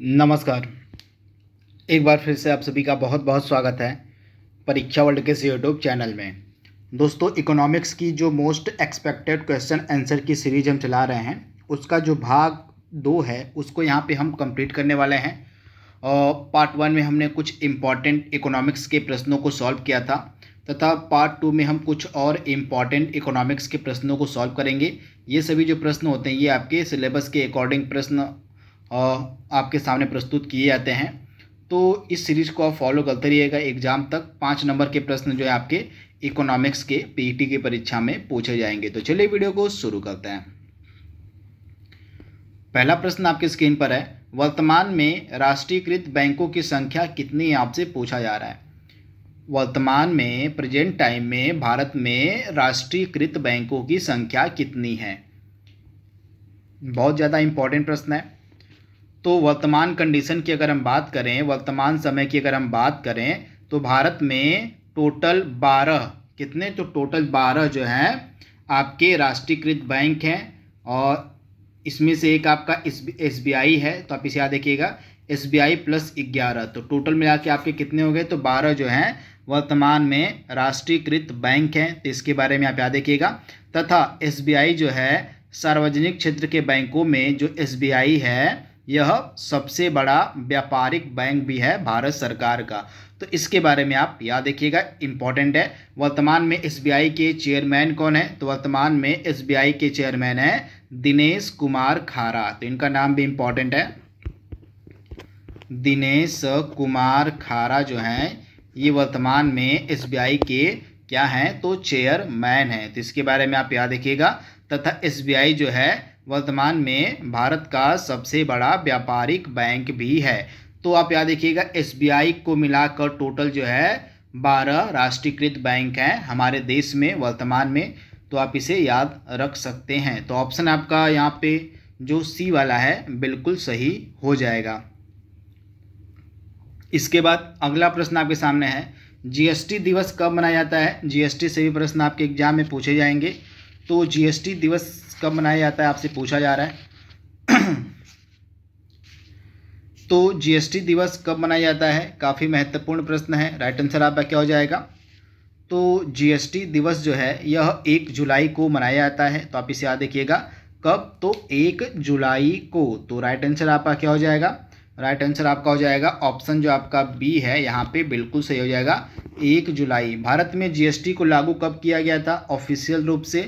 नमस्कार एक बार फिर से आप सभी का बहुत बहुत स्वागत है परीक्षा वर्ल्ड के यूट्यूब चैनल में दोस्तों इकोनॉमिक्स की जो मोस्ट एक्सपेक्टेड क्वेश्चन आंसर की सीरीज हम चला रहे हैं उसका जो भाग दो है उसको यहाँ पे हम कंप्लीट करने वाले हैं और पार्ट वन में हमने कुछ इम्पॉर्टेंट इकोनॉमिक्स के प्रश्नों को सॉल्व किया था तथा पार्ट टू में हम कुछ और इम्पॉर्टेंट इकोनॉमिक्स के प्रश्नों को सॉल्व करेंगे ये सभी जो प्रश्न होते हैं ये आपके सिलेबस के अकॉर्डिंग प्रश्न आपके सामने प्रस्तुत किए जाते हैं तो इस सीरीज़ को आप फॉलो करते रहिएगा एग्ज़ाम तक पाँच नंबर के प्रश्न जो है आपके इकोनॉमिक्स के पीटी e की परीक्षा में पूछे जाएंगे तो चलिए वीडियो को शुरू करते हैं पहला प्रश्न आपके स्क्रीन पर है वर्तमान में राष्ट्रीयकृत बैंकों की संख्या कितनी आपसे पूछा जा रहा है वर्तमान में प्रेजेंट टाइम में भारत में राष्ट्रीयकृत बैंकों की संख्या कितनी है बहुत ज़्यादा इंपॉर्टेंट प्रश्न है तो वर्तमान कंडीशन की अगर हम बात करें वर्तमान समय की अगर हम बात करें तो भारत में टोटल बारह कितने तो टोटल बारह जो हैं आपके राष्ट्रीयकृत बैंक हैं और इसमें से एक आपका एस बी आई है तो आप इसे याद देखिएगा एस बी आई प्लस ग्यारह तो टोटल मिला के आपके कितने हो गए तो बारह जो हैं वर्तमान में राष्ट्रीयकृत बैंक हैं तो इसके बारे में आप याद रखिएगा तथा एस बी आई जो है सार्वजनिक क्षेत्र के बैंकों में जो एस बी आई है यह सबसे बड़ा व्यापारिक बैंक भी है भारत सरकार का तो इसके बारे में आप याद रखिएगा इंपॉर्टेंट है वर्तमान में एसबीआई के चेयरमैन कौन है तो वर्तमान में एसबीआई के चेयरमैन है दिनेश कुमार खारा तो इनका नाम भी इम्पोर्टेंट है दिनेश कुमार खारा जो हैं ये वर्तमान में एसबीआई के क्या हैं तो चेयरमैन हैं तो इसके बारे में आप याद रखिएगा तथा एस जो है वर्तमान में भारत का सबसे बड़ा व्यापारिक बैंक भी है तो आप याद देखिएगा एस को मिलाकर टोटल जो है बारह राष्ट्रीयकृत बैंक हैं हमारे देश में वर्तमान में तो आप इसे याद रख सकते हैं तो ऑप्शन आपका यहाँ पे जो सी वाला है बिल्कुल सही हो जाएगा इसके बाद अगला प्रश्न आपके सामने है जीएसटी दिवस कब मनाया जाता है जीएसटी से भी प्रश्न आपके एग्जाम में पूछे जाएंगे तो जीएसटी दिवस कब मनाया जाता है आपसे पूछा जा रहा है तो जीएसटी दिवस कब मनाया जाता है काफ़ी महत्वपूर्ण प्रश्न है राइट आंसर आपका क्या हो जाएगा तो जीएसटी दिवस जो है यह एक जुलाई को मनाया जाता है तो आप इसे याद रखिएगा कब तो एक जुलाई को तो राइट आंसर आपका क्या हो जाएगा राइट आंसर आपका हो जाएगा ऑप्शन जो आपका बी है यहाँ पे बिल्कुल सही हो जाएगा एक जुलाई भारत में जीएसटी को लागू कब किया गया था ऑफिशियल रूप से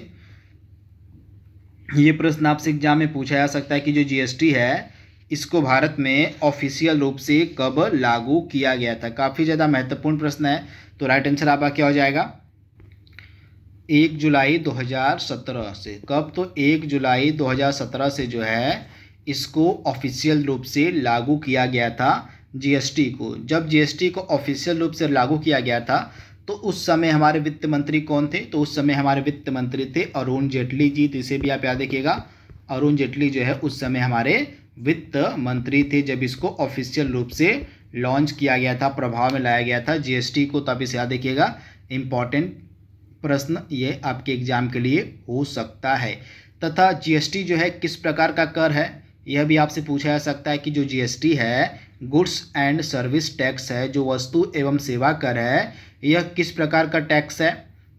ये प्रश्न आपसे एग्जाम में पूछा जा सकता है कि जो जीएसटी है इसको भारत में ऑफिशियल रूप से कब लागू किया गया था काफ़ी ज़्यादा महत्वपूर्ण प्रश्न है तो राइट आंसर आपका क्या हो जाएगा एक जुलाई 2017 से कब तो एक जुलाई 2017 से जो है इसको ऑफिशियल रूप से लागू किया गया था जीएसटी को जब जीएसटी को ऑफिशियल रूप से लागू किया गया था तो उस समय हमारे वित्त मंत्री कौन थे तो उस समय हमारे वित्त मंत्री थे अरुण जेटली जी तो इसे भी आप याद रखिएगा अरुण जेटली जो है उस समय हमारे वित्त मंत्री थे जब इसको ऑफिशियल रूप से लॉन्च किया गया था प्रभाव में लाया गया था जीएसटी को तो आप इसे याद रखिएगा इम्पॉर्टेंट प्रश्न ये आपके एग्जाम के लिए हो सकता है तथा जीएसटी जो है किस प्रकार का कर है यह भी आपसे पूछा जा सकता है कि जो जीएसटी है गुड्स एंड सर्विस टैक्स है जो वस्तु एवं सेवा कर है यह किस प्रकार का टैक्स है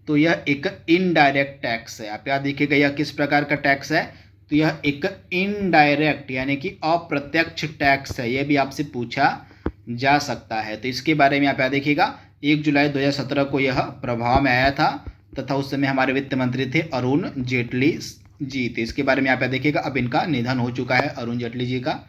तो यह एक इनडायरेक्ट टैक्स है आप याद देखिएगा यह किस प्रकार का टैक्स है तो यह एक इनडायरेक्ट यानी कि अप्रत्यक्ष टैक्स है यह भी आपसे पूछा जा सकता है तो इसके बारे में आप याद देखिएगा एक जुलाई 2017 को यह प्रभाव में आया था तथा उस समय हमारे वित्त मंत्री थे अरुण जेटली जी तो इसके बारे में आप देखिएगा अब इनका निधन हो चुका है अरुण जेटली जी का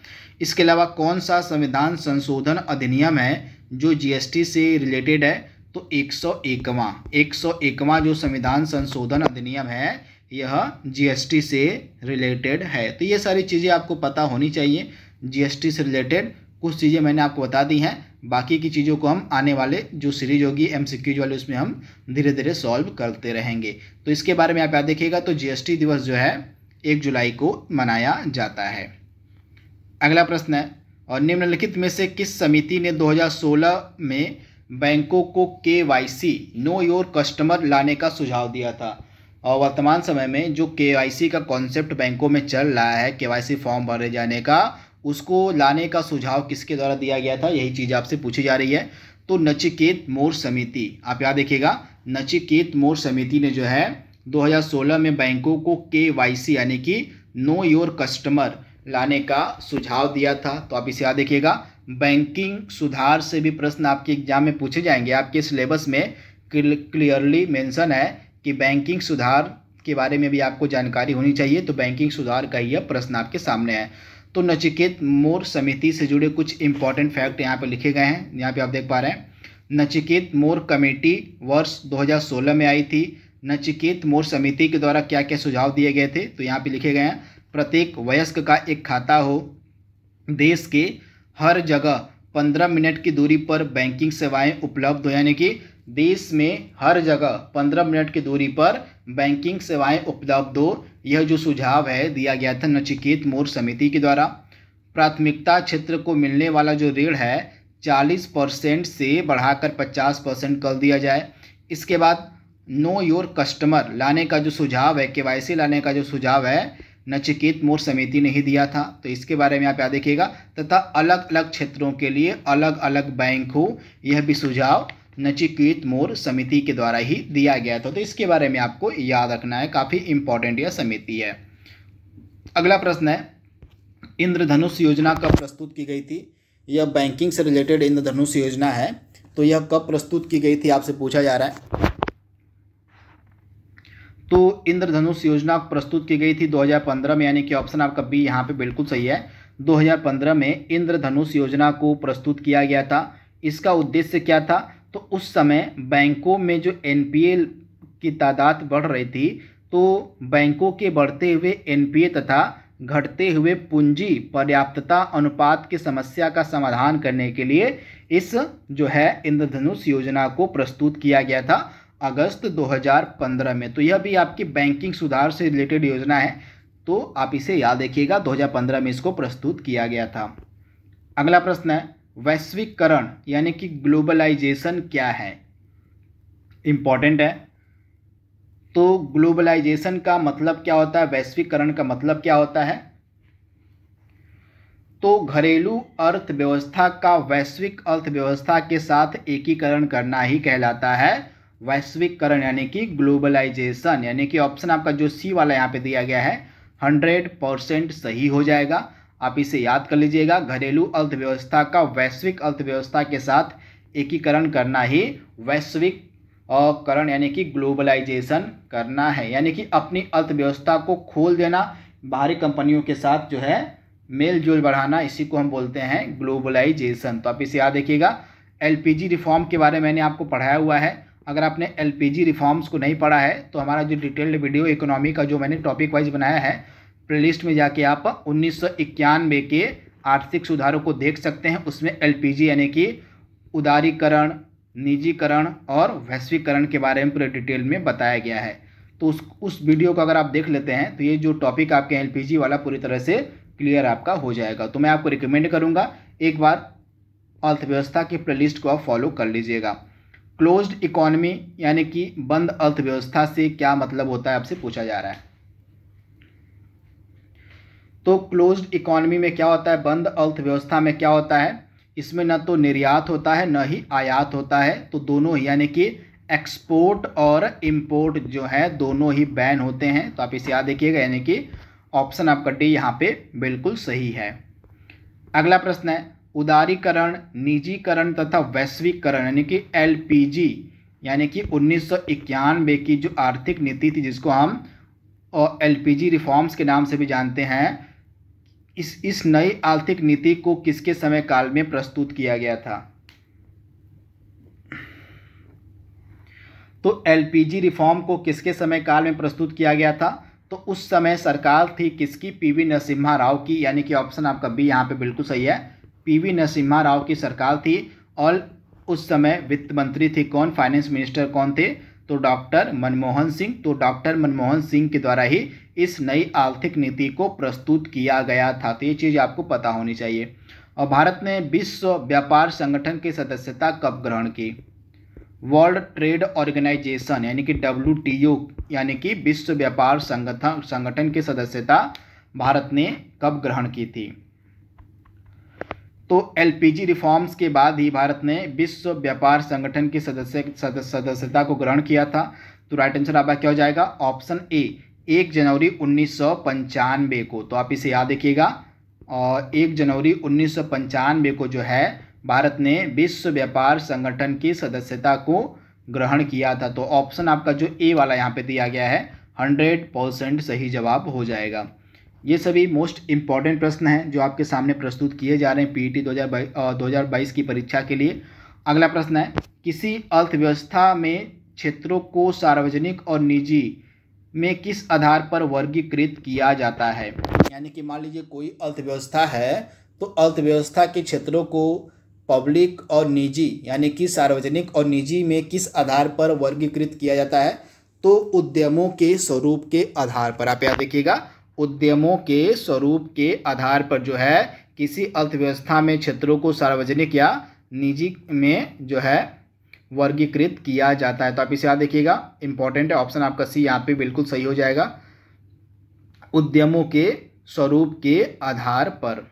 इसके अलावा कौन सा संविधान संशोधन अधिनियम है जो जीएसटी से रिलेटेड है तो एक सौ एकवा एक सौ एकवा जो संविधान संशोधन अधिनियम है यह जीएसटी से रिलेटेड है तो ये सारी चीज़ें आपको पता होनी चाहिए जीएसटी से रिलेटेड कुछ चीज़ें मैंने आपको बता दी हैं बाकी की चीज़ों को हम आने वाले जो सीरीज होगी एम वाले उसमें हम धीरे धीरे सॉल्व करते रहेंगे तो इसके बारे में आप याद देखिएगा तो जीएसटी दिवस जो है एक जुलाई को मनाया जाता है अगला प्रश्न है और निम्नलिखित में से किस समिति ने 2016 में बैंकों को K Y C know your customer लाने का सुझाव दिया था और वर्तमान समय में जो के वाई सी का कॉन्सेप्ट बैंकों में चल रहा है के वाई सी फॉर्म भरे जाने का उसको लाने का सुझाव किसके द्वारा दिया गया था यही चीज़ आपसे पूछी जा रही है तो नचिकेत मोर समिति आप याद देखिएगा नचिकेत मोर समिति ने जो है 2016 में बैंकों को के यानी कि नो योर कस्टमर लाने का सुझाव दिया था तो आप इसे याद देखिएगा बैंकिंग सुधार से भी प्रश्न आपके एग्जाम में पूछे जाएंगे आपके सिलेबस में क्लियरली मेंशन है कि बैंकिंग सुधार के बारे में भी आपको जानकारी होनी चाहिए तो बैंकिंग सुधार का यह प्रश्न आपके सामने है तो नचिकेत मोर समिति से जुड़े कुछ इंपॉर्टेंट फैक्ट यहाँ पर लिखे गए हैं यहाँ पे आप देख पा रहे हैं नचिकेत मोर कमेटी वर्ष 2016 में आई थी नचिकेत मोर समिति के द्वारा क्या क्या सुझाव दिए गए थे तो यहाँ पे लिखे गए हैं प्रत्येक वयस्क का एक खाता हो देश के हर जगह पंद्रह मिनट की दूरी पर बैंकिंग सेवाएं उपलब्ध हो यानी कि देश में हर जगह पंद्रह मिनट की दूरी पर बैंकिंग सेवाएं उपलब्ध हो यह जो सुझाव है दिया गया था नचिकेत मोर समिति के द्वारा प्राथमिकता क्षेत्र को मिलने वाला जो ऋण है 40 परसेंट से बढ़ाकर 50 परसेंट कर दिया जाए इसके बाद नो योर कस्टमर लाने का जो सुझाव है के लाने का जो सुझाव है नचिकेत मोर समिति ने ही दिया था तो इसके बारे में आप याद देखिएगा तथा अलग अलग क्षेत्रों के लिए अलग अलग बैंक हो यह भी सुझाव नचिकेत मोर समिति के द्वारा ही दिया गया था तो इसके बारे में आपको याद रखना है काफ़ी इंपॉर्टेंट यह समिति है अगला प्रश्न है इंद्रधनुष योजना कब प्रस्तुत की गई थी यह बैंकिंग से रिलेटेड इंद्रधनुष योजना है तो यह कब प्रस्तुत की गई थी आपसे पूछा जा रहा है तो इंद्रधनुष योजना प्रस्तुत की गई थी 2015 में यानी कि ऑप्शन आपका बी यहाँ पे बिल्कुल सही है 2015 में इंद्रधनुष योजना को प्रस्तुत किया गया था इसका उद्देश्य क्या था तो उस समय बैंकों में जो एन की तादाद बढ़ रही थी तो बैंकों के बढ़ते हुए एन तथा घटते हुए पूंजी पर्याप्तता अनुपात की समस्या का समाधान करने के लिए इस जो है इंद्रधनुष योजना को प्रस्तुत किया गया था अगस्त 2015 में तो यह भी आपकी बैंकिंग सुधार से रिलेटेड योजना है तो आप इसे याद रखिएगा 2015 में इसको प्रस्तुत किया गया था अगला प्रश्न है वैश्विककरण यानी कि ग्लोबलाइजेशन क्या है इम्पॉर्टेंट है तो ग्लोबलाइजेशन का मतलब क्या होता है वैश्वीकरण का मतलब क्या होता है तो घरेलू अर्थव्यवस्था का वैश्विक अर्थव्यवस्था के साथ एकीकरण करना ही कहलाता है वैश्विककरण यानी कि ग्लोबलाइजेशन यानी कि ऑप्शन आपका जो सी वाला यहाँ पे दिया गया है हंड्रेड परसेंट सही हो जाएगा आप इसे याद कर लीजिएगा घरेलू अर्थव्यवस्था का वैश्विक अर्थव्यवस्था के साथ एकीकरण करना ही वैश्विक करण यानी कि ग्लोबलाइजेशन करना है यानी कि अपनी अर्थव्यवस्था को खोल देना बाहरी कंपनियों के साथ जो है मेल जोल बढ़ाना इसी को हम बोलते हैं ग्लोबलाइजेशन तो आप इसे याद रखिएगा एलपीजी रिफॉर्म के बारे में मैंने आपको पढ़ाया हुआ है अगर आपने एलपीजी रिफॉर्म्स को नहीं पढ़ा है तो हमारा जो डिटेल्ड वीडियो इकोनॉमी का जो मैंने टॉपिक वाइज बनाया है प्लेलिस्ट में जाके आप उन्नीस के आर्थिक सुधारों को देख सकते हैं उसमें एलपीजी यानी कि उदारीकरण निजीकरण और वैश्वीकरण के बारे में पूरे डिटेल में बताया गया है तो उस उस वीडियो को अगर आप देख लेते हैं तो ये जो टॉपिक आपके एलपीजी वाला पूरी तरह से क्लियर आपका हो जाएगा तो मैं आपको रिकमेंड करूँगा एक बार अर्थव्यवस्था की प्ले को आप फॉलो कर लीजिएगा क्लोज्ड इकोनॉमी यानी कि बंद अर्थव्यवस्था से क्या मतलब होता है आपसे पूछा जा रहा है तो क्लोज्ड इकोनॉमी में क्या होता है बंद अर्थव्यवस्था में क्या होता है इसमें न तो निर्यात होता है न ही आयात होता है तो दोनों ही यानी कि एक्सपोर्ट और इम्पोर्ट जो है दोनों ही बैन होते हैं तो आप इसे याद देखिएगा यानी कि ऑप्शन आपका डी यहाँ पे बिल्कुल सही है अगला प्रश्न है उदारीकरण निजीकरण तथा वैश्वीकरण यानी कि एल यानी कि उन्नीस की जो आर्थिक नीति थी जिसको हम एल पी रिफॉर्म्स के नाम से भी जानते हैं इस इस नई आर्थिक नीति को किसके समय काल में प्रस्तुत किया गया था तो एलपीजी रिफॉर्म को किसके समय काल में प्रस्तुत किया गया था तो उस समय सरकार थी किसकी पीवी नरसिम्हा राव की यानी कि ऑप्शन आपका बी यहां पे बिल्कुल सही है पीवी नरसिम्हा राव की सरकार थी और उस समय वित्त मंत्री थे कौन फाइनेंस मिनिस्टर कौन थे तो डॉक्टर मनमोहन सिंह तो डॉक्टर मनमोहन सिंह के द्वारा ही इस नई आर्थिक नीति को प्रस्तुत किया गया था तो ये चीज़ आपको पता होनी चाहिए और भारत ने विश्व व्यापार संगठन की सदस्यता कब ग्रहण की वर्ल्ड ट्रेड ऑर्गेनाइजेशन यानी कि डब्ल्यू यानी कि विश्व व्यापार संगठन संगठन की सदस्यता भारत ने कब ग्रहण की थी तो एलपीजी रिफॉर्म्स के बाद ही भारत ने विश्व व्यापार संगठन की सदस्य सदस्यता को ग्रहण किया था तो राइट आंसर आपका क्या हो जाएगा ऑप्शन ए एक जनवरी उन्नीस को तो आप इसे याद रखिएगा और एक जनवरी उन्नीस को जो है भारत ने विश्व व्यापार संगठन की सदस्यता को ग्रहण किया था तो ऑप्शन आपका जो ए वाला यहाँ पे दिया गया है हंड्रेड परसेंट सही जवाब हो जाएगा ये सभी मोस्ट इम्पॉर्टेंट प्रश्न हैं जो आपके सामने प्रस्तुत किए जा रहे हैं पीईटी e 2022 की परीक्षा के लिए अगला प्रश्न है किसी अर्थव्यवस्था में क्षेत्रों को सार्वजनिक और निजी में किस आधार पर वर्गीकृत किया जाता है यानी कि मान लीजिए कोई अर्थव्यवस्था है तो अर्थव्यवस्था के क्षेत्रों को पब्लिक और निजी यानी कि सार्वजनिक और निजी में किस आधार पर वर्गीकृत किया जाता है तो उद्यमों के स्वरूप के आधार पर आप याद देखिएगा उद्यमों के स्वरूप के आधार पर जो है किसी अर्थव्यवस्था में क्षेत्रों को सार्वजनिक या निजी में जो है वर्गीकृत किया जाता है तो आप इसे याद देखिएगा इंपॉर्टेंट है ऑप्शन आपका सी यहाँ पे बिल्कुल सही हो जाएगा उद्यमों के स्वरूप के आधार पर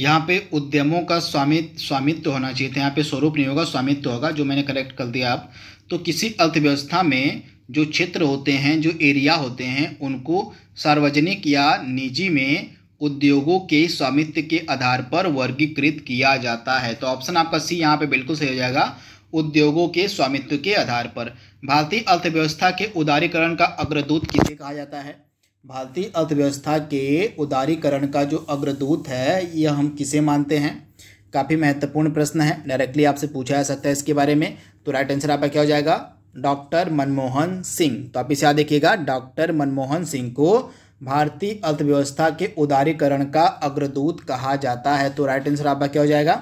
यहाँ पे उद्यमों का स्वामित्व स्वामित्व होना चाहिए था तो यहाँ पे स्वरूप नहीं होगा स्वामित्व होगा जो मैंने करेक्ट कर दिया आप तो किसी अर्थव्यवस्था में जो क्षेत्र होते हैं जो एरिया होते हैं उनको सार्वजनिक या निजी में उद्योगों के स्वामित्व के आधार पर वर्गीकृत किया जाता है तो ऑप्शन आपका सी यहाँ पे बिल्कुल सही हो जाएगा उद्योगों के स्वामित्व के आधार पर भारतीय अर्थव्यवस्था के उदारीकरण का अग्रदूत किसे कहा जाता है भारतीय अर्थव्यवस्था के उदारीकरण का जो अग्रदूत है यह हम किसे मानते हैं काफ़ी महत्वपूर्ण प्रश्न है डायरेक्टली आपसे पूछा जा सकता है इसके बारे में तो राइट आंसर आपका क्या हो जाएगा डॉक्टर मनमोहन सिंह तो आप इसे याद देखिएगा डॉक्टर मनमोहन सिंह को भारतीय अर्थव्यवस्था के उदारीकरण का अग्रदूत कहा जाता है तो राइट आंसर आपका क्या हो जाएगा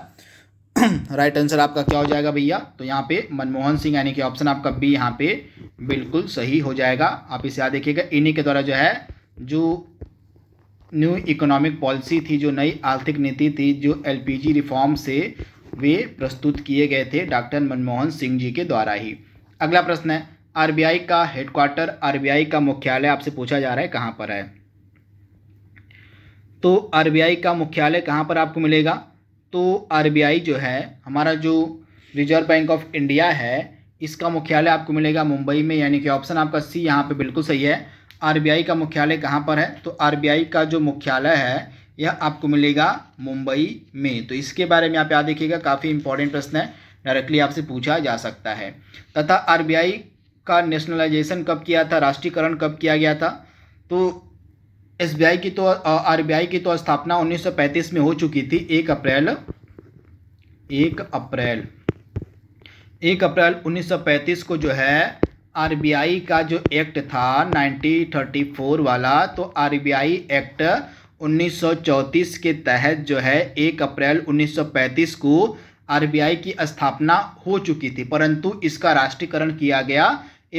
राइट आंसर आपका क्या हो जाएगा भैया तो यहाँ पे मनमोहन सिंह यानी कि ऑप्शन आपका बी यहाँ पे बिल्कुल सही हो जाएगा आप इसे याद देखिएगा इन्हीं के द्वारा जो है जो न्यू इकोनॉमिक पॉलिसी थी जो नई आर्थिक नीति थी जो एलपीजी रिफॉर्म से वे प्रस्तुत किए गए थे डॉक्टर मनमोहन सिंह जी के द्वारा ही अगला प्रश्न है आरबीआई का हेडक्वार्टर आरबीआई का मुख्यालय आपसे पूछा जा रहा है कहाँ पर है तो आरबीआई का मुख्यालय कहाँ पर आपको मिलेगा तो आरबीआई जो है हमारा जो रिजर्व बैंक ऑफ इंडिया है इसका मुख्यालय आपको मिलेगा मुंबई में यानी कि ऑप्शन आपका सी यहाँ पे बिल्कुल सही है आरबीआई का मुख्यालय कहाँ पर है तो आर का जो मुख्यालय है यह आपको मिलेगा मुंबई में तो इसके बारे में आप याद देखिएगा काफ़ी इंपॉर्टेंट प्रश्न है डायरेक्टली आपसे पूछा जा सकता है तथा आरबीआई का नेशनलाइजेशन कब किया था राष्ट्रीयकरण कब किया गया था तो एस की तो आर की तो स्थापना 1935 में हो चुकी थी एक अप्रैल एक अप्रैल एक अप्रैल 1935 को जो है आर का जो एक्ट था 1934 वाला तो आर एक्ट 1934 के तहत जो है एक अप्रैल 1935 को आरबीआई की स्थापना हो चुकी थी परंतु इसका राष्ट्रीयकरण किया गया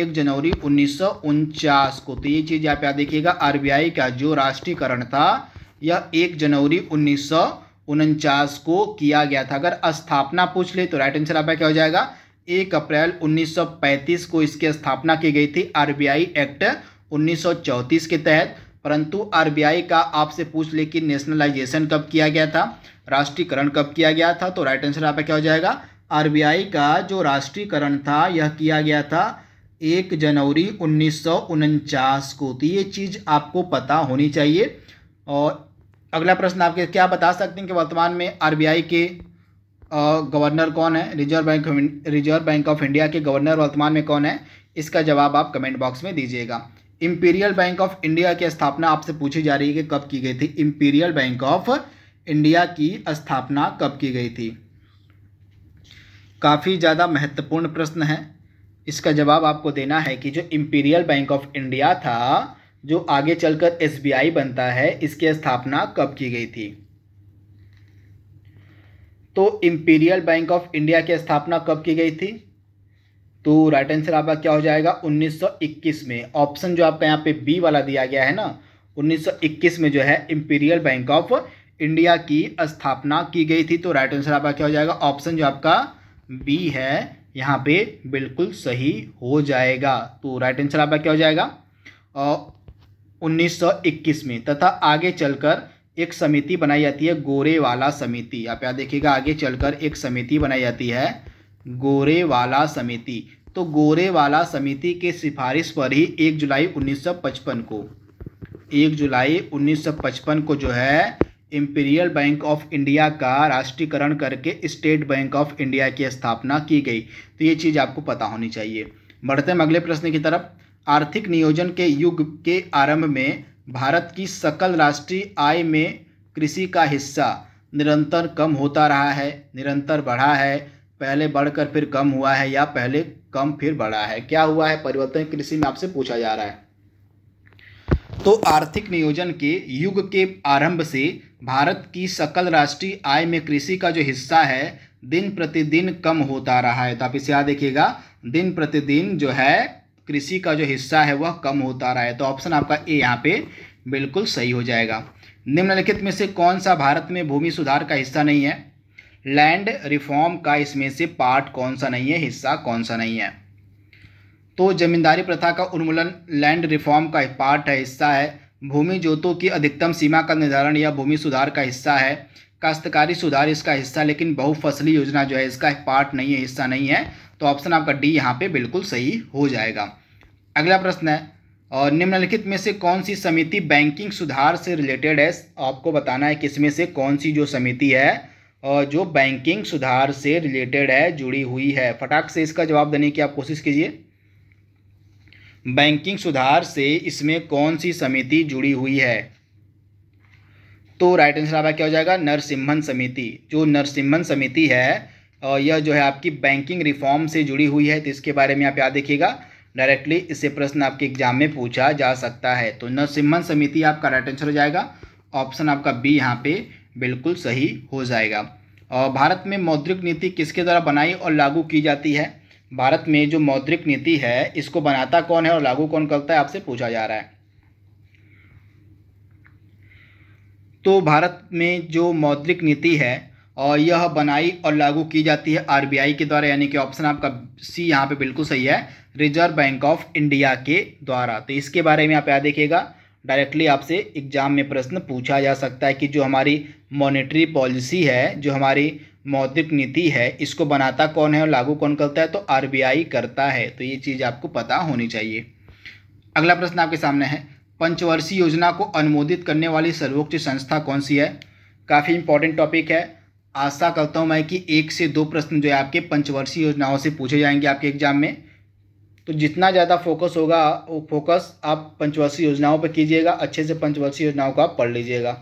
एक जनवरी उन्नीस को तो ये चीज़ आप याद देखिएगा आरबीआई का जो राष्ट्रीयकरण था यह एक जनवरी उन्नीस को किया गया था अगर स्थापना पूछ ले तो राइट आंसर आपका क्या हो जाएगा एक अप्रैल 1935 को इसकी स्थापना की गई थी आरबीआई एक्ट 1934 के तहत परंतु आरबीआई का आपसे पूछ ले कि नेशनलाइजेशन कब किया गया था राष्ट्रीयकरण कब किया गया था तो राइट आंसर आपका क्या हो जाएगा आरबीआई का जो राष्ट्रीयकरण था यह किया गया था एक जनवरी उन्नीस को तो ये चीज़ आपको पता होनी चाहिए और अगला प्रश्न आपके क्या बता सकते हैं कि वर्तमान में आरबीआई के गवर्नर कौन है reserve bank reserve bank of India के गवर्नर वर्तमान में कौन है इसका जवाब आप कमेंट बॉक्स में दीजिएगा इंपीरियल बैंक ऑफ इंडिया की स्थापना आपसे पूछी जा रही है कि कब की गई थी इंपीरियल बैंक ऑफ इंडिया की स्थापना कब की गई थी काफ़ी ज़्यादा महत्वपूर्ण प्रश्न है इसका जवाब आपको देना है कि जो इम्पीरियल बैंक ऑफ इंडिया था जो आगे चलकर एसबीआई बनता है इसकी स्थापना कब की गई थी तो इम्पीरियल बैंक ऑफ इंडिया की स्थापना कब की गई थी तो राइट आंसर आपका क्या हो जाएगा 1921 में ऑप्शन जो आपका यहाँ पे बी वाला दिया गया है ना 1921 में जो है इम्पीरियल बैंक ऑफ इंडिया की स्थापना की गई थी तो राइट आंसर आपका क्या हो जाएगा ऑप्शन जो आपका बी है यहाँ पे बिल्कुल सही हो जाएगा तो राइट आंसर आपका क्या हो जाएगा उन्नीस में तथा आगे चलकर एक समिति बनाई जाती है गोरेवाला समिति आप यहाँ देखिएगा आगे चलकर एक समिति बनाई जाती है गोरेवाला समिति तो गोरेवाला समिति के सिफारिश पर ही एक जुलाई 1955 को एक जुलाई 1955 को जो है इम्पीरियल बैंक ऑफ इंडिया का राष्ट्रीयकरण करके स्टेट बैंक ऑफ इंडिया की स्थापना की गई तो ये चीज़ आपको पता होनी चाहिए बढ़ते हैं अगले प्रश्न की तरफ आर्थिक नियोजन के युग के आरंभ में भारत की सकल राष्ट्रीय आय में कृषि का हिस्सा निरंतर कम होता रहा है निरंतर बढ़ा है पहले बढ़कर फिर कम हुआ है या पहले कम फिर बढ़ा है क्या हुआ है परिवर्तन कृषि में आपसे पूछा जा रहा है तो आर्थिक नियोजन के युग के आरंभ से भारत की सकल राष्ट्रीय आय में कृषि का जो हिस्सा है दिन प्रतिदिन कम होता रहा है तो आप इसे याद देखिएगा दिन प्रतिदिन जो है कृषि का जो हिस्सा है वह कम होता रहा है तो ऑप्शन आपका ए यहाँ पे बिल्कुल सही हो जाएगा निम्नलिखित में से कौन सा भारत में भूमि सुधार का हिस्सा नहीं है लैंड रिफॉर्म का इसमें से पार्ट कौन सा नहीं है हिस्सा कौन सा नहीं है तो जमींदारी प्रथा का उन्मूलन लैंड रिफॉर्म का पार्ट है हिस्सा है भूमि जोतों की अधिकतम सीमा का निर्धारण या भूमि सुधार का हिस्सा है काश्तकारी सुधार इसका हिस्सा लेकिन बहुफसली योजना जो है इसका पार्ट नहीं है हिस्सा नहीं है तो ऑप्शन आपका डी यहाँ पे बिल्कुल सही हो जाएगा अगला प्रश्न है और निम्नलिखित में से कौन सी समिति बैंकिंग सुधार से रिलेटेड है आपको बताना है कि इसमें से कौन सी जो समिति है और जो बैंकिंग सुधार से रिलेटेड है जुड़ी हुई है फटाक से इसका जवाब देने की आप कोशिश कीजिए बैंकिंग सुधार से इसमें कौन सी समिति जुड़ी हुई है तो राइट आंसर आपका क्या हो जाएगा नरसिम्हन समिति जो नरसिम्हन समिति है यह जो है आपकी बैंकिंग रिफॉर्म से जुड़ी हुई है तो इसके बारे में आप याद देखिएगा डायरेक्टली इससे प्रश्न आपके एग्जाम में पूछा जा सकता है तो नरसिम्हन समिति आपका राइट आंसर हो जाएगा ऑप्शन आपका बी यहाँ पे बिल्कुल सही हो जाएगा और भारत में मौद्रिक नीति किसके द्वारा बनाई और लागू की जाती है भारत में जो मौद्रिक नीति है इसको बनाता कौन है और लागू कौन करता है आपसे पूछा जा रहा है तो भारत में जो मौद्रिक नीति है और यह बनाई और लागू की जाती है आरबीआई के द्वारा यानी कि ऑप्शन आपका सी यहाँ पे बिल्कुल सही है रिजर्व बैंक ऑफ इंडिया के द्वारा तो इसके बारे में आप याद देखिएगा डायरेक्टली आपसे एग्जाम में प्रश्न पूछा जा सकता है कि जो हमारी मॉनेटरी पॉलिसी है जो हमारी मौद्रिक नीति है इसको बनाता कौन है और लागू कौन करता है तो आरबीआई करता है तो ये चीज़ आपको पता होनी चाहिए अगला प्रश्न आपके सामने है पंचवर्षीय योजना को अनुमोदित करने वाली सर्वोच्च संस्था कौन सी है काफ़ी इंपॉर्टेंट टॉपिक है आशा करता हूँ मैं कि एक से दो प्रश्न जो है आपके पंचवर्षीय योजनाओं से पूछे जाएंगे आपके एग्जाम में तो जितना ज़्यादा फोकस होगा वो फोकस आप पंचवर्षीय योजनाओं पर कीजिएगा अच्छे से पंचवर्षीय योजनाओं को आप पढ़ लीजिएगा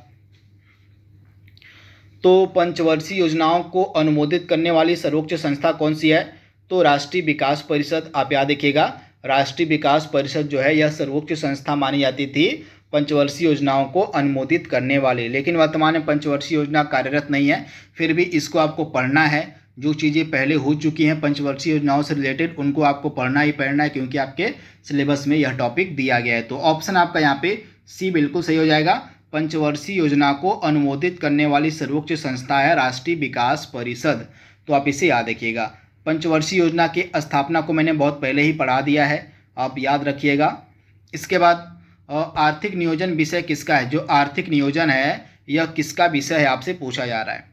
तो पंचवर्षीय योजनाओं को अनुमोदित करने वाली सर्वोच्च संस्था कौन सी है तो राष्ट्रीय विकास परिषद आप याद देखिएगा राष्ट्रीय विकास परिषद जो है यह सर्वोच्च संस्था मानी जाती थी पंचवर्षीय योजनाओं को अनुमोदित करने वाली लेकिन वर्तमान में पंचवर्षीय योजना कार्यरत नहीं है फिर भी इसको आपको पढ़ना है जो चीज़ें पहले हो चुकी हैं पंचवर्षीय योजनाओं से रिलेटेड उनको आपको पढ़ना ही पढ़ना है क्योंकि आपके सिलेबस में यह टॉपिक दिया गया है तो ऑप्शन आपका यहाँ पे सी बिल्कुल सही हो जाएगा पंचवर्षीय योजना को अनुमोदित करने वाली सर्वोच्च संस्था है राष्ट्रीय विकास परिषद तो आप इसे याद रखिएगा पंचवर्षीय योजना की स्थापना को मैंने बहुत पहले ही पढ़ा दिया है आप याद रखिएगा इसके बाद आर्थिक नियोजन विषय किसका है जो आर्थिक नियोजन है यह किसका विषय है आपसे पूछा जा रहा है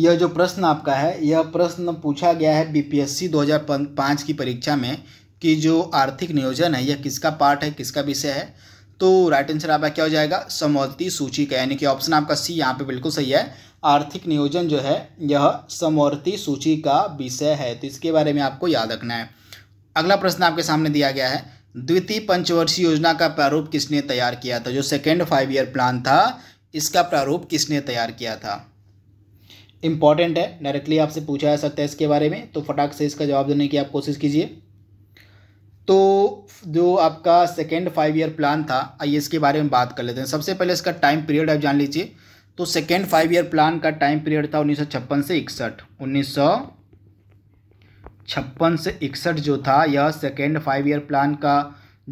यह जो प्रश्न आपका है यह प्रश्न पूछा गया है बीपीएससी 2005 की परीक्षा में कि जो आर्थिक नियोजन है यह किसका पार्ट है किसका विषय है तो राइट आंसर आपका क्या हो जाएगा समवर्ती सूची का यानी कि ऑप्शन आपका सी यहाँ पे बिल्कुल सही है आर्थिक नियोजन जो है यह समवर्ती सूची का विषय है तो इसके बारे में आपको याद रखना है अगला प्रश्न आपके सामने दिया गया है द्वितीय पंचवर्षीय योजना का प्रारूप किसने तैयार किया था जो सेकेंड फाइव ईयर प्लान था इसका प्रारूप किसने तैयार किया था इंपॉर्टेंट है डायरेक्टली आपसे पूछा जा सकता है इसके बारे में तो फटाक से इसका जवाब देने की आप कोशिश कीजिए तो जो आपका सेकेंड फाइव ईयर प्लान था आइए इसके बारे में बात कर लेते हैं सबसे पहले इसका टाइम पीरियड आप जान लीजिए तो सेकेंड फाइव ईयर प्लान का टाइम पीरियड था उन्नीस से इकसठ उन्नीस छप्पन से इकसठ जो था यह सेकेंड फाइव ईयर प्लान का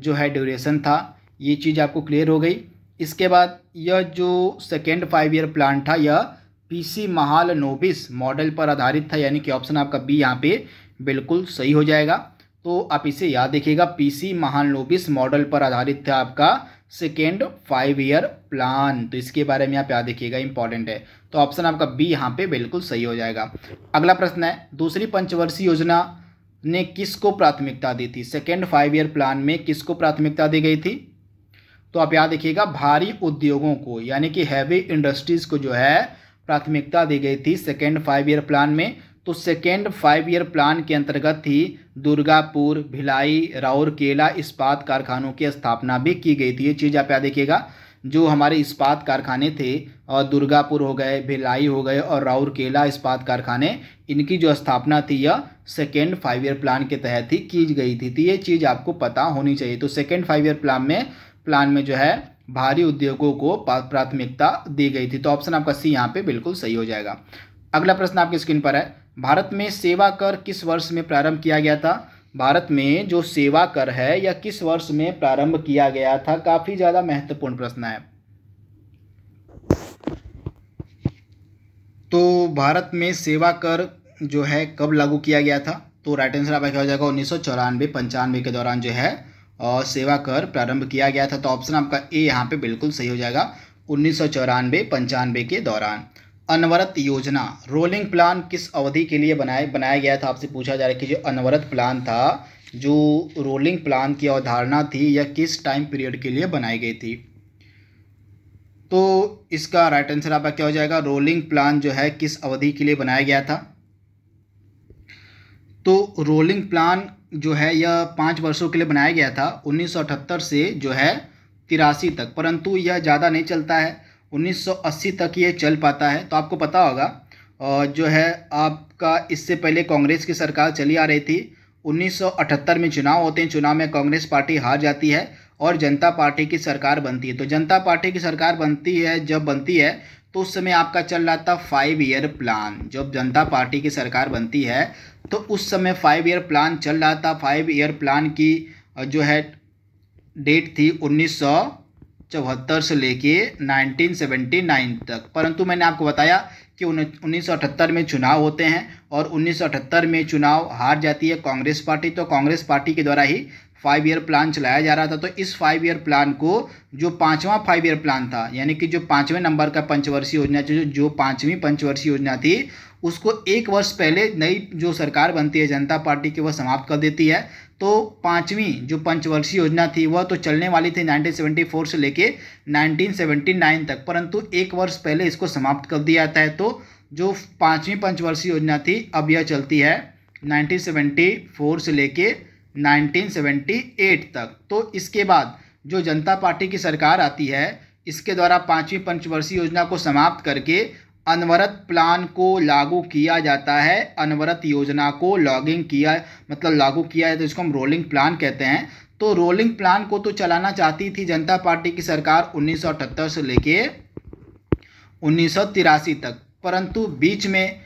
जो है ड्यूरेशन था ये चीज़ आपको क्लियर हो गई इसके बाद यह जो सेकेंड फाइव ईयर प्लान था यह पीसी महाल नोबिस मॉडल पर आधारित था यानी कि ऑप्शन आपका बी यहाँ पे बिल्कुल सही हो जाएगा तो आप इसे याद देखिएगा पीसी महान लोबिस मॉडल पर आधारित था आपका सेकेंड फाइव ईयर प्लान तो इसके बारे में आप याद देखिएगा इंपॉर्टेंट है तो ऑप्शन आपका बी यहाँ पे बिल्कुल सही हो जाएगा अगला प्रश्न है दूसरी पंचवर्षीय योजना ने किसको प्राथमिकता दी थी सेकेंड फाइव ईयर प्लान में किसको प्राथमिकता दी गई थी तो आप याद देखिएगा भारी उद्योगों को यानी कि हैवी इंडस्ट्रीज़ को जो है प्राथमिकता दी गई थी सेकेंड फाइव ईयर प्लान में तो सेकेंड फाइव ईयर प्लान के अंतर्गत ही दुर्गापुर भिलाई राउरकेला इस्पात कारखानों की स्थापना भी की गई थी ये चीज़ आप याद देखिएगा जो हमारे इस्पात कारखाने थे और दुर्गापुर हो गए भिलाई हो गए और राउरकेला इस्पात कारखाने इनकी जो स्थापना थी यह सेकेंड फाइव ईयर प्लान के तहत ही की गई थी तो ये चीज़ आपको पता होनी चाहिए तो सेकेंड फाइव ईयर प्लान में प्लान में जो है भारी उद्योगों को प्राथमिकता दी गई थी तो ऑप्शन आपका सी यहाँ पे बिल्कुल सही हो जाएगा अगला प्रश्न आपकी स्क्रीन पर है भारत में सेवा कर किस वर्ष में प्रारंभ किया गया था भारत में जो सेवा कर है यह किस वर्ष में प्रारंभ किया गया था काफ़ी ज़्यादा महत्वपूर्ण प्रश्न है तो भारत में सेवा कर जो है कब लागू किया गया था तो राइट आंसर आपका क्या हो जाएगा उन्नीस सौ चौरानवे पंचानवे के दौरान जो है और सेवा कर प्रारंभ किया गया था तो ऑप्शन आपका ए यहाँ पे बिल्कुल सही हो जाएगा उन्नीस सौ चौरानवे पंचानवे के दौरान अनवरत योजना रोलिंग प्लान किस अवधि के लिए बनाए बनाया गया था आपसे पूछा जा रहा है कि जो अनवरत प्लान था जो रोलिंग प्लान की अवधारणा थी यह किस टाइम पीरियड के लिए बनाई गई थी तो इसका राइट आंसर आपका क्या हो जाएगा रोलिंग प्लान जो है किस अवधि के लिए बनाया गया था तो रोलिंग प्लान जो है यह पाँच वर्षों के लिए बनाया गया था उन्नीस से जो है तिरासी तक परंतु यह ज़्यादा नहीं चलता है 1980 तक ये चल पाता है तो आपको पता होगा और जो है आपका इससे पहले कांग्रेस की सरकार चली आ रही थी 1978 में चुनाव होते हैं चुनाव में कांग्रेस पार्टी हार जाती है और जनता पार्टी की सरकार बनती है तो जनता पार्टी की सरकार बनती है जब बनती है तो उस समय आपका चल रहा था फाइव ईयर प्लान जब जनता पार्टी की सरकार बनती है तो उस समय फाइव ईयर प्लान चल रहा था फाइव ईयर प्लान की जो है डेट थी उन्नीस सौ चौहत्तर से लेके 1979 तक परंतु मैंने आपको बताया कि उन्नीस में चुनाव होते हैं और उन्नीस में चुनाव हार जाती है कांग्रेस पार्टी तो कांग्रेस पार्टी के द्वारा ही फाइव ईयर प्लान चलाया जा रहा था तो इस फाइव ईयर प्लान को जो पांचवा फाइव ईयर प्लान था यानी कि जो पांचवें नंबर का पंचवर्षीय योजना जो जो पांचवी पंचवर्षीय योजना थी उसको एक वर्ष पहले नई जो सरकार बनती है जनता पार्टी की वह समाप्त कर देती है तो पांचवी जो पंचवर्षीय योजना थी वह तो चलने वाली थी 1974 से लेके 1979 तक परंतु एक वर्ष पहले इसको समाप्त कर दिया जाता है तो जो पाँचवीं पंचवर्षीय योजना थी अब यह चलती है 1974 से लेके 1978 तक तो इसके बाद जो जनता पार्टी की सरकार आती है इसके द्वारा पाँचवीं पंचवर्षीय योजना को समाप्त करके अनवरत प्लान को लागू किया जाता है अनवरत योजना को लॉगिंग किया मतलब लागू किया है तो इसको हम रोलिंग प्लान कहते हैं तो रोलिंग प्लान को तो चलाना चाहती थी जनता पार्टी की सरकार उन्नीस से लेके उन्नीस तक परंतु बीच में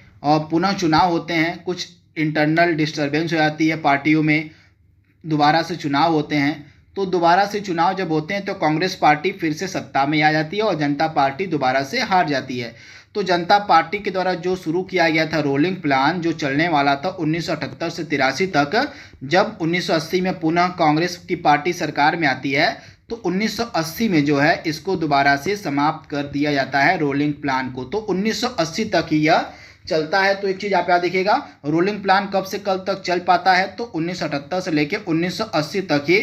पुनः चुनाव होते हैं कुछ इंटरनल डिस्टरबेंस हो जाती है पार्टियों में दोबारा से चुनाव होते हैं तो दोबारा से चुनाव जब होते हैं तो कांग्रेस पार्टी फिर से सत्ता में आ जाती है और जनता पार्टी दोबारा से हार जाती है तो जनता पार्टी के द्वारा जो शुरू किया गया था रोलिंग प्लान जो चलने वाला था उन्नीस से तिरासी तक जब 1980 में पुनः कांग्रेस की पार्टी सरकार में आती है तो 1980 में जो है इसको दोबारा से समाप्त कर दिया जाता है रोलिंग प्लान को तो 1980 तक ही यह चलता है तो एक चीज़ आप याद देखिएगा रोलिंग प्लान कब से कब तक चल पाता है तो 1978 से लेकर 1980 तक ही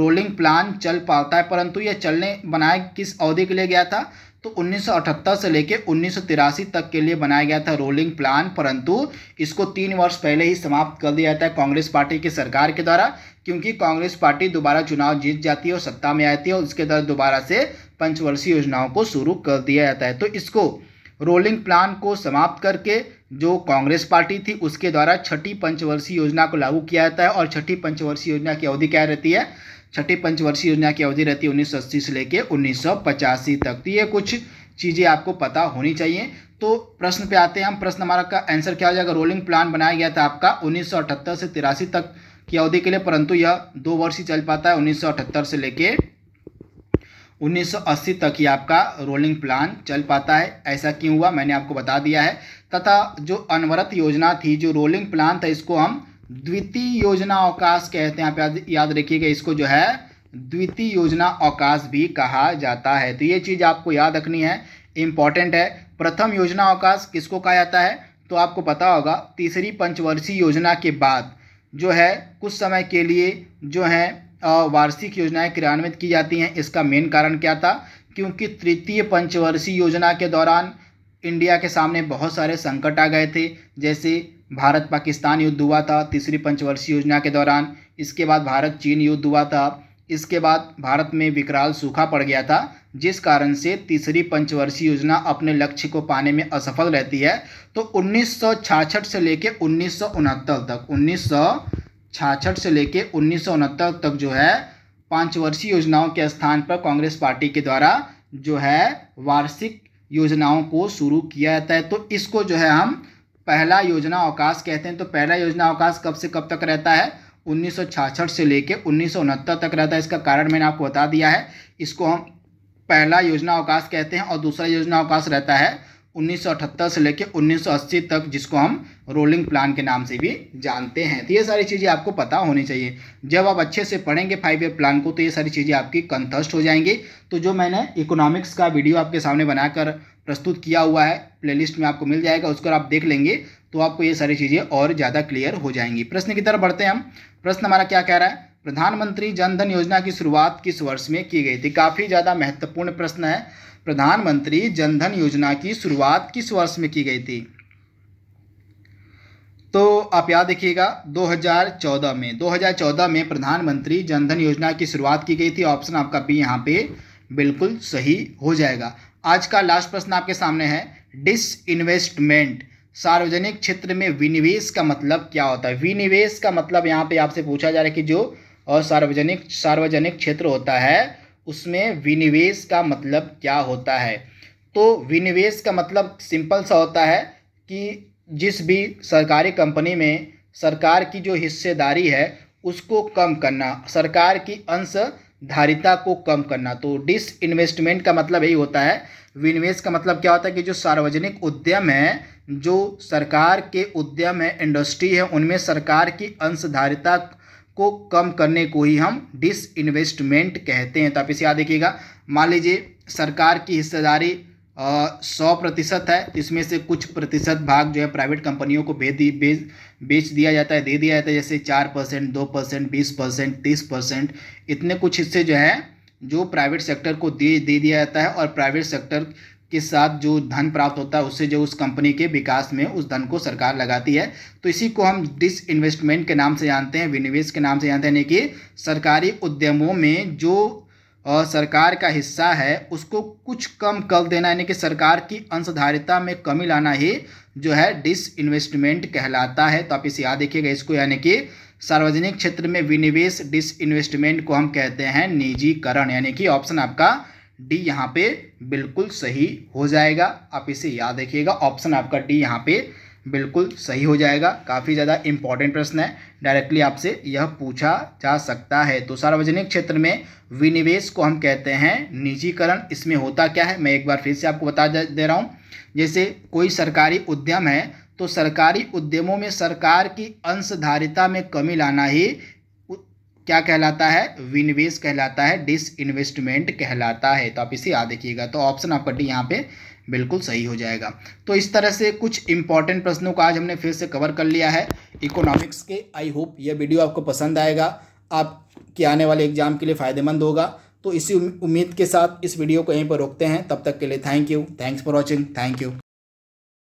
रोलिंग प्लान चल पाता है परंतु यह चलने बनाए किस अवधि के लिए गया था तो 1978 से लेकर उन्नीस तक के लिए बनाया गया था रोलिंग प्लान परंतु इसको तीन वर्ष पहले ही समाप्त कर दिया है कांग्रेस पार्टी की सरकार के द्वारा क्योंकि कांग्रेस पार्टी दोबारा चुनाव जीत जाती है और सत्ता में आती है और उसके द्वारा दोबारा से पंचवर्षीय योजनाओं को शुरू कर दिया जाता है तो इसको रोलिंग प्लान को समाप्त करके जो कांग्रेस पार्टी थी उसके द्वारा छठी पंचवर्षीय योजना को लागू किया जाता है और छठी पंचवर्षीय योजना की अवधि क्या रहती है छठी पंचवर्षीय योजना की अवधि रहती है उन्नीस से लेकर उन्नीस तक तो ये कुछ चीज़ें आपको पता होनी चाहिए तो प्रश्न पे आते हैं हम प्रश्न हमारा का आंसर क्या हो जाएगा रोलिंग प्लान बनाया गया था आपका उन्नीस से तिरासी तक की अवधि के लिए परंतु यह दो वर्ष ही चल पाता है उन्नीस से लेके 1980 तक ही आपका रोलिंग प्लान चल पाता है ऐसा क्यों हुआ मैंने आपको बता दिया है तथा जो अनवरत योजना थी जो रोलिंग प्लान था इसको हम द्वितीय योजना अवकाश कहते हैं आप याद रखिएगा इसको जो है द्वितीय योजना अवकाश भी कहा जाता है तो ये चीज़ आपको याद रखनी है इंपॉर्टेंट है प्रथम योजना अवकाश किसको कहा जाता है तो आपको पता होगा तीसरी पंचवर्षीय योजना के बाद जो है कुछ समय के लिए जो है वार्षिक योजनाएं क्रियान्वित की जाती हैं इसका मेन कारण क्या था क्योंकि तृतीय पंचवर्षीय योजना के दौरान इंडिया के सामने बहुत सारे संकट आ गए थे जैसे भारत पाकिस्तान युद्ध हुआ था तीसरी पंचवर्षीय योजना के दौरान इसके बाद भारत चीन युद्ध हुआ था इसके बाद भारत में विकराल सूखा पड़ गया था जिस कारण से तीसरी पंचवर्षीय योजना अपने लक्ष्य को पाने में असफल रहती है तो उन्नीस से लेकर उन्नीस तक उन्नीस से लेकर उन्नीस तक जो है पाँचवर्षीय योजनाओं के स्थान पर कांग्रेस पार्टी के द्वारा जो है वार्षिक योजनाओं को शुरू किया जाता है तो इसको जो है हम पहला योजना अवकाश कहते हैं तो पहला योजना अवकाश कब से कब तक रहता है उन्नीस से लेकर उन्नीस तक रहता है इसका कारण मैंने आपको बता दिया है इसको हम पहला योजना अवकाश कहते हैं और दूसरा योजना अवकाश रहता है 1978 से लेकर 1980 तक जिसको हम रोलिंग प्लान के नाम से भी जानते हैं तो ये सारी चीज़ें आपको पता होनी चाहिए जब आप अच्छे से पढ़ेंगे फाइव ईयर प्लान को तो ये सारी चीज़ें आपकी कंथस्ट हो जाएंगी तो जो मैंने इकोनॉमिक्स का वीडियो आपके सामने बनाकर प्रस्तुत किया हुआ है प्लेलिस्ट में आपको मिल जाएगा उसको आप देख लेंगे तो आपको ये सारी चीज़ें और ज़्यादा क्लियर हो जाएंगी प्रश्न की तरफ बढ़ते हैं हम प्रश्न हमारा क्या कह रहा है प्रधानमंत्री जनधन योजना की शुरुआत किस वर्ष में की गई थी काफ़ी ज़्यादा महत्वपूर्ण प्रश्न है प्रधानमंत्री जनधन योजना की शुरुआत किस वर्ष में की गई थी तो आप याद देखिएगा 2014 में 2014 में प्रधानमंत्री जनधन योजना की शुरुआत की गई थी ऑप्शन आपका बी यहाँ पे बिल्कुल सही हो जाएगा आज का लास्ट प्रश्न आपके सामने है इन्वेस्टमेंट सार्वजनिक क्षेत्र में विनिवेश का मतलब क्या होता है विनिवेश का मतलब यहाँ पे आपसे पूछा जा रहा है कि जो और सार्वजनिक सार्वजनिक क्षेत्र होता है उसमें विनिवेश का मतलब क्या होता है तो विनिवेश का मतलब सिंपल सा होता है कि जिस भी सरकारी कंपनी में सरकार की जो हिस्सेदारी है उसको कम करना सरकार की अंश धारिता को कम करना तो डिस इन्वेस्टमेंट का मतलब यही होता है विनिवेश का मतलब क्या होता है कि जो सार्वजनिक उद्यम है जो सरकार के उद्यम है इंडस्ट्री है उनमें सरकार की अंशधारिता को कम करने को ही हम डिस इन्वेस्टमेंट कहते हैं तो आप इसे याद देखिएगा मान लीजिए सरकार की हिस्सेदारी सौ प्रतिशत है इसमें से कुछ प्रतिशत भाग जो है प्राइवेट कंपनियों को बेच बेच बेच दिया जाता है दे दिया जाता है जैसे चार परसेंट दो परसेंट बीस परसेंट तीस परसेंट इतने कुछ हिस्से जो है जो प्राइवेट सेक्टर को दे दे दिया जाता है और प्राइवेट सेक्टर के साथ जो धन प्राप्त होता है उससे जो उस कंपनी के विकास में उस धन को सरकार लगाती है तो इसी को हम डिस इन्वेस्टमेंट के नाम से जानते हैं विनिवेश के नाम से जानते हैं यानी कि सरकारी उद्यमों में जो सरकार का हिस्सा है उसको कुछ कम कर देना यानी कि सरकार की अंशधारिता में कमी लाना ही जो है डिस इन्वेस्टमेंट कहलाता है तो आप इसे याद देखिएगा इसको यानी कि सार्वजनिक क्षेत्र में विनिवेश डिस इन्वेस्टमेंट को हम कहते हैं निजीकरण यानी कि ऑप्शन आपका डी यहाँ पे बिल्कुल सही हो जाएगा आप इसे याद रखिएगा ऑप्शन आपका डी यहाँ पे बिल्कुल सही हो जाएगा काफ़ी ज़्यादा इंपॉर्टेंट प्रश्न है डायरेक्टली आपसे यह पूछा जा सकता है तो सार्वजनिक क्षेत्र में विनिवेश को हम कहते हैं निजीकरण इसमें होता क्या है मैं एक बार फिर से आपको बता दे रहा हूँ जैसे कोई सरकारी उद्यम है तो सरकारी उद्यमों में सरकार की अंशधारिता में कमी लाना ही क्या कहलाता है विनिवेश कहलाता है डिस इन्वेस्टमेंट कहलाता है तो आप इसे याद देखिएगा तो ऑप्शन आपका डी यहाँ पे बिल्कुल सही हो जाएगा तो इस तरह से कुछ इंपॉर्टेंट प्रश्नों को आज हमने फिर से कवर कर लिया है इकोनॉमिक्स के आई होप यह वीडियो आपको पसंद आएगा आपके आने वाले एग्जाम के लिए फ़ायदेमंद होगा तो इसी उम्मीद के साथ इस वीडियो को यहीं पर रोकते हैं तब तक के लिए thank you thanks for watching thank you